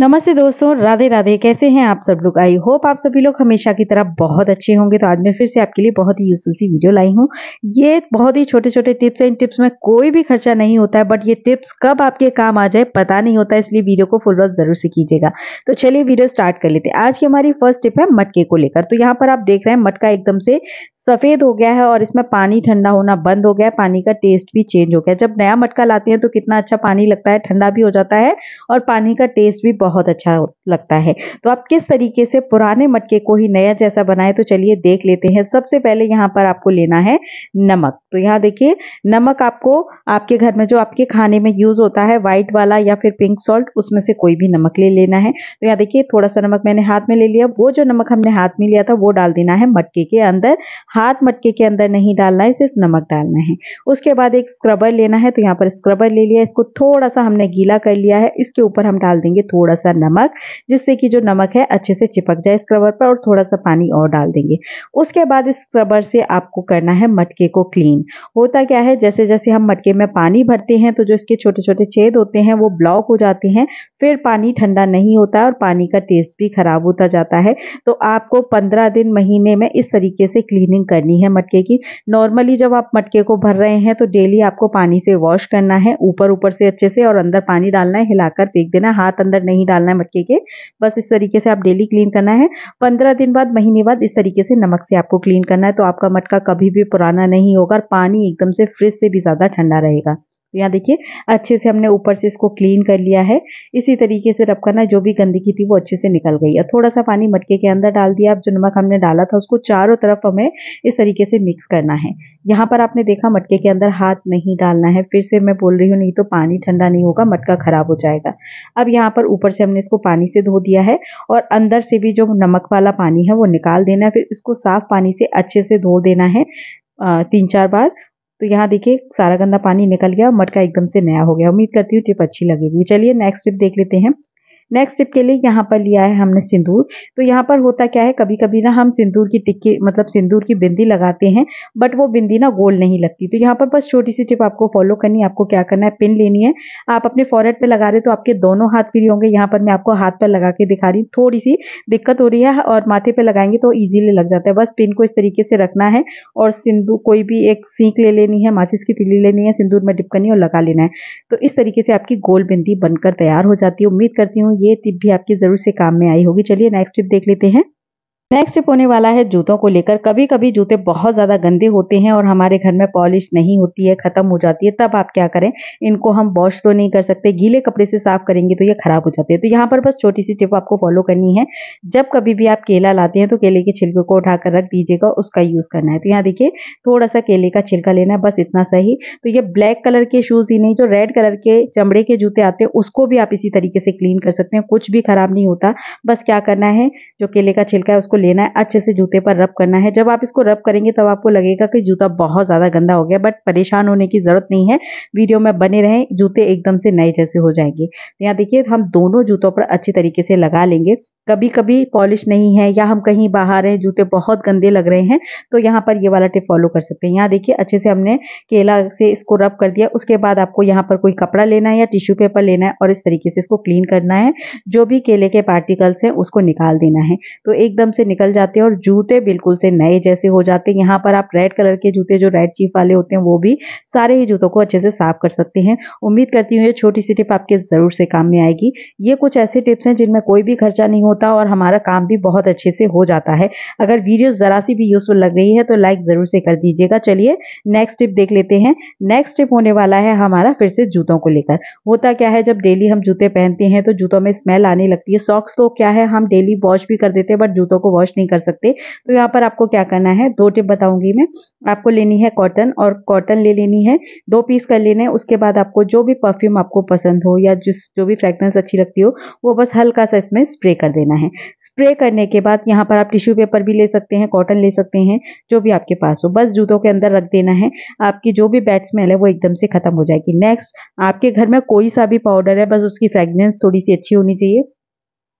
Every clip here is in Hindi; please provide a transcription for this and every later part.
नमस्ते दोस्तों राधे राधे कैसे हैं आप सब लोग आई होप आप सभी लोग हमेशा की तरह बहुत अच्छे होंगे तो आज मैं फिर से आपके लिए बहुत ही यूजफुल सी वीडियो लाई हूँ ये बहुत ही छोटे छोटे टिप्स हैं इन टिप्स में कोई भी खर्चा नहीं होता है बट ये टिप्स कब आपके काम आ जाए पता नहीं होता इसलिए वीडियो को फुल वर्क जरूर से कीजिएगा तो चलिए वीडियो स्टार्ट कर लेते हैं आज की हमारी फर्स्ट टिप है मटके को लेकर तो यहाँ पर आप देख रहे हैं मटका एकदम से सफ़ेद हो गया है और इसमें पानी ठंडा होना बंद हो गया है पानी का टेस्ट भी चेंज हो गया जब नया मटका लाते हैं तो कितना अच्छा पानी लगता है ठंडा भी हो जाता है और पानी का टेस्ट भी बहुत अच्छा लगता है तो आप किस तरीके से पुराने मटके को ही नया जैसा बनाए तो चलिए देख लेते हैं सबसे पहले यहाँ पर आपको लेना है नमक तो यहाँ देखिए नमक आपको आपके घर में जो आपके खाने में यूज़ होता है व्हाइट वाला या फिर पिंक सॉल्ट उसमें से कोई भी नमक ले लेना है तो यहाँ देखिए थोड़ा सा नमक मैंने हाथ में ले लिया वो जो नमक हमने हाथ में लिया था वो डाल देना है मटके के अंदर हाथ मटके के अंदर नहीं डालना है सिर्फ नमक डालना है उसके बाद एक स्क्रबर लेना है तो यहाँ पर स्क्रबर ले लिया इसको थोड़ा सा हमने गीला कर लिया है इसके ऊपर हम डाल देंगे थोड़ा सा नमक जिससे कि जो नमक है अच्छे से चिपक जाए स्क्रबर पर और थोड़ा सा पानी और डाल देंगे उसके बाद इस स्क्रबर से आपको करना है मटके को क्लीन होता क्या है जैसे जैसे हम मटके में पानी भरते हैं तो जो इसके छोटे छोटे छेद होते हैं वो ब्लॉक हो जाते हैं फिर पानी ठंडा नहीं होता और पानी का टेस्ट भी खराब होता जाता है तो आपको पंद्रह दिन महीने में इस तरीके से क्लीनिंग करनी है मटके की नॉर्मली जब आप मटके को भर रहे हैं तो डेली आपको पानी से वॉश करना है ऊपर ऊपर से अच्छे से और अंदर पानी डालना है हिलाकर फेंक देना हाथ अंदर नहीं डालना है मटके के बस इस तरीके से आप डेली क्लीन करना है पंद्रह दिन बाद महीने बाद इस तरीके से नमक से आपको क्लीन करना है तो आपका मटका कभी भी पुराना नहीं होगा और पानी एकदम से फ्रिज से भी ज़्यादा ठंडा रहेगा यहाँ देखिए अच्छे से हमने ऊपर से इसको क्लीन कर लिया है इसी तरीके से रब करना जो भी गंदगी थी वो अच्छे से निकल गई है थोड़ा सा पानी मटके के अंदर डाल दिया अब जो नमक हमने डाला था उसको चारों तरफ हमें इस तरीके से मिक्स करना है यहाँ पर आपने देखा मटके के अंदर हाथ नहीं डालना है फिर से मैं बोल रही हूँ नहीं तो पानी ठंडा नहीं होगा मटका ख़राब हो जाएगा अब यहाँ पर ऊपर से हमने इसको पानी से धो दिया है और अंदर से भी जो नमक वाला पानी है वो निकाल देना है फिर इसको साफ़ पानी से अच्छे से धो देना है तीन चार बार तो यहाँ देखिए सारा गंदा पानी निकल गया और मटका एकदम से नया हो गया उम्मीद करती हूँ टिप अच्छी लगेगी चलिए नेक्स्ट टिप देख लेते हैं नेक्स्ट स्टेप के लिए यहाँ पर लिया है हमने सिंदूर तो यहाँ पर होता क्या है कभी कभी ना हम सिंदूर की टिक्की मतलब सिंदूर की बिंदी लगाते हैं बट वो बिंदी ना गोल नहीं लगती तो यहाँ पर बस छोटी सी टिप आपको फॉलो करनी है आपको क्या करना है पिन लेनी है आप अपने फॉरहेड पे लगा रहे तो आपके दोनों हाथ फ्री होंगे यहाँ पर मैं आपको हाथ पर लगा के दिखा रही हूँ थोड़ी सी दिक्कत हो रही है और माथे पर लगाएंगे तो ईजिली लग जाता है बस पिन को इस तरीके से रखना है और सिंदूर कोई भी एक सीख ले लेनी है माचिस की तिली लेनी है सिंदूर में डिप करनी है और लगा लेना है तो इस तरीके से आपकी गोल बिंदी बनकर तैयार हो जाती है उम्मीद करती हूँ ये टिप भी आपके जरूर से काम में आई होगी चलिए नेक्स्ट टिप देख लेते हैं नेक्स्ट स्टेप होने वाला है जूतों को लेकर कभी कभी जूते बहुत ज़्यादा गंदे होते हैं और हमारे घर में पॉलिश नहीं होती है ख़त्म हो जाती है तब आप क्या करें इनको हम वॉश तो नहीं कर सकते गीले कपड़े से साफ करेंगे तो ये ख़राब हो जाते हैं तो यहाँ पर बस छोटी सी टिप आपको फॉलो करनी है जब कभी भी आप केला लाते हैं तो केले के छिलके को उठाकर रख दीजिएगा उसका यूज़ करना है तो यहाँ देखिए थोड़ा सा केले का छिलका लेना है बस इतना सही तो ये ब्लैक कलर के शूज़ ही नहीं जो रेड कलर के चमड़े के जूते आते हैं उसको भी आप इसी तरीके से क्लीन कर सकते हैं कुछ भी ख़राब नहीं होता बस क्या करना है जो केले का छिलका है उसको लेना है अच्छे से जूते पर रब करना है जब आप इसको रब करेंगे तब आपको लगेगा कि जूता बहुत ज़्यादा गंदा हो गया बट परेशान होने की ज़रूरत नहीं है वीडियो में बने रहें जूते एकदम से नए जैसे हो जाएंगे तो यहाँ देखिए हम दोनों जूतों पर अच्छी तरीके से लगा लेंगे कभी कभी पॉलिश नहीं है या हम कहीं बाहर हैं जूते बहुत गंदे लग रहे हैं तो यहाँ पर ये वाला टिप फॉलो कर सकते हैं यहाँ देखिए अच्छे से हमने केला से इसको रब कर दिया उसके बाद आपको यहाँ पर कोई कपड़ा लेना है या टिश्यू पेपर लेना है और इस तरीके से इसको क्लीन करना है जो भी केले के पार्टिकल्स हैं उसको निकाल देना है तो एकदम से निकल जाते हैं और जूते बिल्कुल से नए जैसे हो जाते हैं यहाँ पर आप रेड कलर के जूते जो रेड चीफ वाले होते हैं वो भी सारे ही जूतों को अच्छे से साफ कर सकते हैं उम्मीद करती हूँ ये छोटी सी टिप आपके ज़रूर से काम में आएगी ये कुछ ऐसे टिप्स हैं जिनमें कोई भी खर्चा नहीं होता होता और हमारा काम भी बहुत अच्छे से हो जाता है अगर वीडियो ज़रा सी भी यूज़फुल लग रही है तो लाइक ज़रूर से कर दीजिएगा चलिए नेक्स्ट टिप देख लेते हैं नेक्स्ट टिप होने वाला है हमारा फिर से जूतों को लेकर होता क्या है जब डेली हम जूते पहनते हैं तो जूतों में स्मेल आने लगती है सॉक्स तो क्या है हम डेली वॉश भी कर देते हैं बट जूतों को वॉश नहीं कर सकते तो यहाँ पर आपको क्या करना है दो टिप बताऊंगी मैं आपको लेनी है कॉटन और कॉटन ले लेनी है दो पीस कर लेने उसके बाद आपको जो भी परफ्यूम आपको पसंद हो या जिस जो भी फ्रेगनेंस अच्छी लगती हो वो बस हल्का सा इसमें स्प्रे कर देना लेना है स्प्रे करने के बाद यहाँ पर आप टिश्यू पेपर भी ले सकते हैं कॉटन ले सकते हैं जो भी आपके पास हो बस जूतों के अंदर रख देना है आपकी जो भी बैड स्मेल है वो एकदम से खत्म हो जाएगी नेक्स्ट आपके घर में कोई सा भी पाउडर है बस उसकी फ्रेगनेंस थोड़ी सी अच्छी होनी चाहिए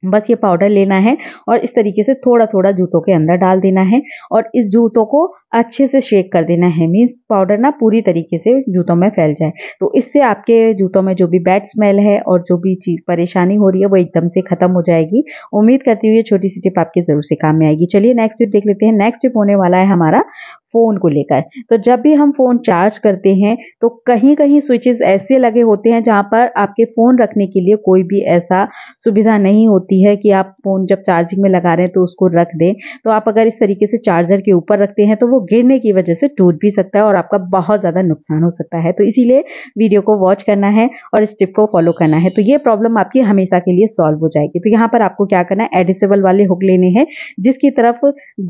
बस ये पाउडर लेना है और इस तरीके से थोड़ा थोड़ा जूतों के अंदर डाल देना है और इस जूतों को अच्छे से शेक कर देना है मीन्स पाउडर ना पूरी तरीके से जूतों में फैल जाए तो इससे आपके जूतों में जो भी बैड स्मेल है और जो भी चीज़ परेशानी हो रही है वो एकदम से खत्म हो जाएगी उम्मीद करती हुई ये छोटी सी टिप आपके ज़रूर से काम में आएगी चलिए नेक्स्ट टिप देख लेते हैं नेक्स्ट टिप होने वाला है हमारा फ़ोन को लेकर तो जब भी हम फ़ोन चार्ज करते हैं तो कहीं कहीं स्विचेस ऐसे लगे होते हैं जहां पर आपके फ़ोन रखने के लिए कोई भी ऐसा सुविधा नहीं होती है कि आप फ़ोन जब चार्जिंग में लगा रहे हैं तो उसको रख दें तो आप अगर इस तरीके से चार्जर के ऊपर रखते हैं तो वो गिरने की वजह से टूट भी सकता है और आपका बहुत ज़्यादा नुकसान हो सकता है तो इसीलिए वीडियो को वॉच करना है और इस टिप को फॉलो करना है तो ये प्रॉब्लम आपकी हमेशा के लिए सॉल्व हो जाएगी तो यहाँ पर आपको क्या करना है एडिसेबल वाले हुक लेने हैं जिसकी तरफ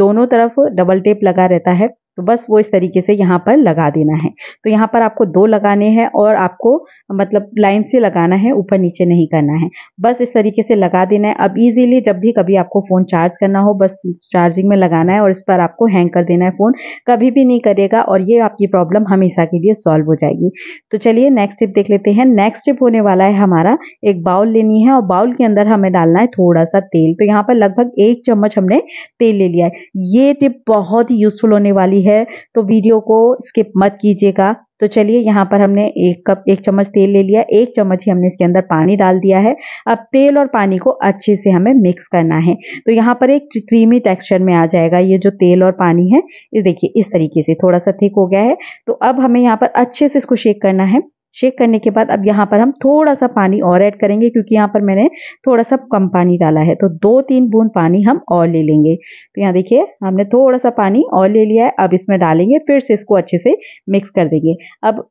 दोनों तरफ डबल टेप लगा रहता है तो बस वो इस तरीके से यहाँ पर लगा देना है तो यहाँ पर आपको दो लगाने हैं और आपको मतलब लाइन से लगाना है ऊपर नीचे नहीं करना है बस इस तरीके से लगा देना है अब इजीली जब भी कभी आपको फ़ोन चार्ज करना हो बस चार्जिंग में लगाना है और इस पर आपको हैंग कर देना है फ़ोन कभी भी नहीं करेगा और ये आपकी प्रॉब्लम हमेशा के लिए सॉल्व हो जाएगी तो चलिए नेक्स्ट टिप देख लेते हैं नेक्स्ट टिप होने वाला है हमारा एक बाउल लेनी है और बाउल के अंदर हमें डालना है थोड़ा सा तेल तो यहाँ पर लगभग एक चम्मच हमने तेल ले लिया है ये टिप बहुत ही यूज़फुल होने वाली है है तो वीडियो को स्किप मत कीजिएगा तो चलिए यहाँ पर हमने एक कप एक चम्मच तेल ले लिया एक चम्मच ही हमने इसके अंदर पानी डाल दिया है अब तेल और पानी को अच्छे से हमें मिक्स करना है तो यहाँ पर एक क्रीमी टेक्सचर में आ जाएगा ये जो तेल और पानी है ये देखिए इस तरीके से थोड़ा सा थिक हो गया है तो अब हमें यहाँ पर अच्छे से इसको शेक करना है शेक करने के बाद अब यहाँ पर हम थोड़ा सा पानी और ऐड करेंगे क्योंकि यहाँ पर मैंने थोड़ा सा कम पानी डाला है तो दो तीन बूंद पानी हम और ले लेंगे तो यहाँ देखिए हमने थोड़ा सा पानी और ले लिया है अब इसमें डालेंगे फिर से इसको अच्छे से मिक्स कर देंगे अब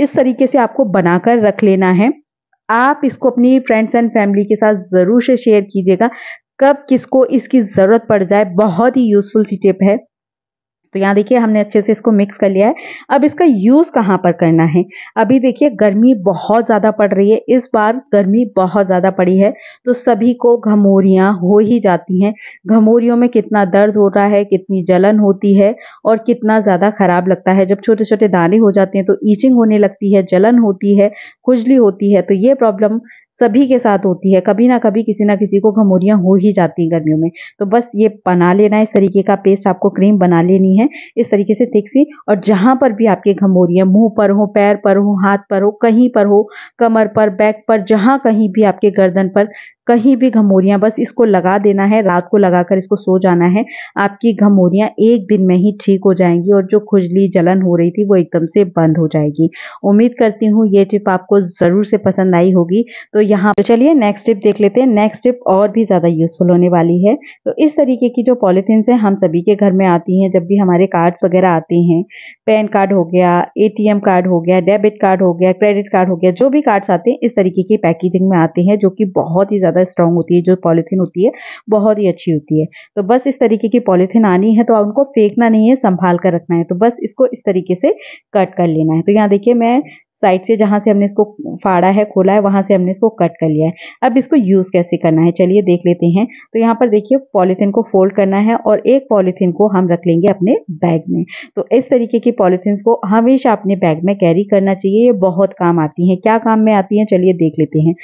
इस तरीके से आपको बनाकर रख लेना है आप इसको अपनी फ्रेंड्स एंड फैमिली के साथ ज़रूर से शेयर कीजिएगा कब किसको इसकी ज़रूरत पड़ जाए बहुत ही यूज़फुल सी टिप है तो यहाँ देखिए हमने अच्छे से इसको मिक्स कर लिया है अब इसका यूज़ कहाँ पर करना है अभी देखिए गर्मी बहुत ज़्यादा पड़ रही है इस बार गर्मी बहुत ज़्यादा पड़ी है तो सभी को घमोरियाँ हो ही जाती हैं घमोरियों में कितना दर्द हो रहा है कितनी जलन होती है और कितना ज़्यादा ख़राब लगता है जब छोटे छोटे दाने हो जाते हैं तो ईचिंग होने लगती है जलन होती है खुजली होती है तो ये प्रॉब्लम सभी के साथ होती है कभी ना कभी किसी ना किसी को घमोरियाँ हो ही जाती हैं गर्मियों में तो बस ये बना लेना है इस तरीके का पेस्ट आपको क्रीम बना लेनी है इस तरीके से थिक सी और जहाँ पर भी आपके घमोरियाँ मुंह पर हो पैर पर हो हाथ पर हो कहीं पर हो कमर पर बैक पर जहाँ कहीं भी आपके गर्दन पर कहीं भी घमोरियां बस इसको लगा देना है रात को लगाकर इसको सो जाना है आपकी घमोरियां एक दिन में ही ठीक हो जाएंगी और जो खुजली जलन हो रही थी वो एकदम से बंद हो जाएगी उम्मीद करती हूँ ये टिप आपको ज़रूर से पसंद आई होगी तो यहाँ पर चलिए नेक्स्ट टिप देख लेते हैं नेक्स्ट टिप और भी ज़्यादा यूजफुल होने वाली है तो इस तरीके की जो पॉलीथीन्स हैं हम सभी के घर में आती हैं जब भी हमारे कार्ड्स वगैरह आते हैं पैन कार्ड हो गया ए कार्ड हो गया डेबिट कार्ड हो गया क्रेडिट कार्ड हो गया जो भी कार्ड्स आते हैं इस तरीके की पैकेजिंग में आते हैं जो कि बहुत ही ज़्यादा ज़्यादा स्ट्रांग होती है जो पॉलीथीन होती है बहुत ही अच्छी होती है तो बस इस तरीके की पॉलीथीन आनी है तो उनको फेंकना नहीं है संभाल कर रखना है तो बस इसको इस तरीके से कट कर लेना है तो यहाँ देखिए मैं साइड से जहाँ से हमने इसको फाड़ा है खोला है वहाँ से हमने इसको कट कर लिया है अब इसको यूज़ कैसे करना है चलिए देख लेते हैं तो यहाँ पर देखिए पॉलीथीन को फोल्ड करना है और एक पॉलीथीन को हम रख लेंगे अपने बैग में तो इस तरीके की पॉलीथीन को हमेशा अपने बैग में कैरी करना चाहिए ये बहुत काम आती हैं क्या काम में आती हैं चलिए देख लेते हैं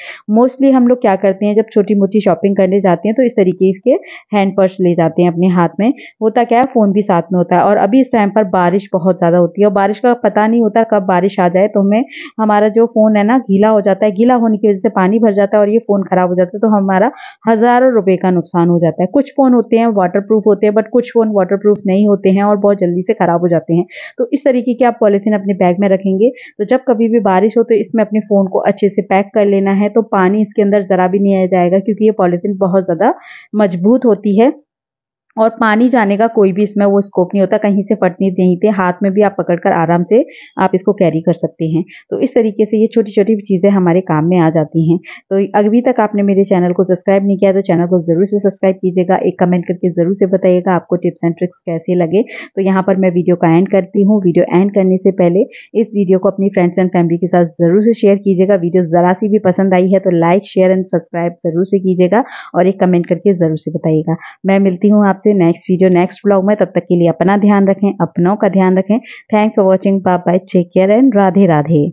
मोस्टली हम लोग क्या करते हैं जब छोटी मोटी शॉपिंग करने जाते हैं तो इस तरीके इसके हैंड पर्स ले जाते हैं अपने हाथ में होता क्या है फ़ोन भी साथ में होता है और अभी इस टाइम पर बारिश बहुत ज़्यादा होती है और बारिश का पता नहीं होता कब बारिश आ जाए तो हमें में हमारा जो फ़ोन है ना गीला हो जाता है गीला होने की वजह से पानी भर जाता है और ये फ़ोन ख़राब हो जाता है तो हमारा हज़ारों रुपए का नुकसान हो जाता है कुछ फ़ोन होते हैं प्रूफ होते हैं बट कुछ फ़ोन प्रूफ नहीं होते हैं और बहुत जल्दी से ख़राब हो जाते हैं तो इस तरीके की आप पॉलीथीन अपने बैग में रखेंगे तो जब कभी भी बारिश हो तो इसमें अपने फ़ोन को अच्छे से पैक कर लेना है तो पानी इसके अंदर ज़रा भी नहीं आ जाएगा क्योंकि ये पॉलीथीन बहुत ज़्यादा मजबूत होती है और पानी जाने का कोई भी इसमें वो स्कोप नहीं होता कहीं से फटने नहीं थे हाथ में भी आप पकड़कर आराम से आप इसको कैरी कर सकते हैं तो इस तरीके से ये छोटी छोटी चीज़ें हमारे काम में आ जाती हैं तो अभी तक आपने मेरे चैनल को सब्सक्राइब नहीं किया तो चैनल को ज़रूर से सब्सक्राइब कीजिएगा एक कमेंट करके ज़रूर से बताइएगा आपको टिप्स एंड ट्रिक्स कैसे लगे तो यहाँ पर मैं वीडियो का एंड करती हूँ वीडियो एंड करने से पहले इस वीडियो को अपनी फ्रेंड्स एंड फैमिली के साथ ज़रूर से शेयर कीजिएगा वीडियो ज़रा सी भी पसंद आई है तो लाइक शेयर एंड सब्सक्राइब ज़रूर से कीजिएगा और एक कमेंट करके ज़रूर से बताइएगा मैं मिलती हूँ आप आपसे नेक्स्ट वीडियो नेक्स्ट ब्लॉग में तब तक के लिए अपना ध्यान रखें अपनों का ध्यान रखें thanks for watching bye bye take care and Radhe Radhe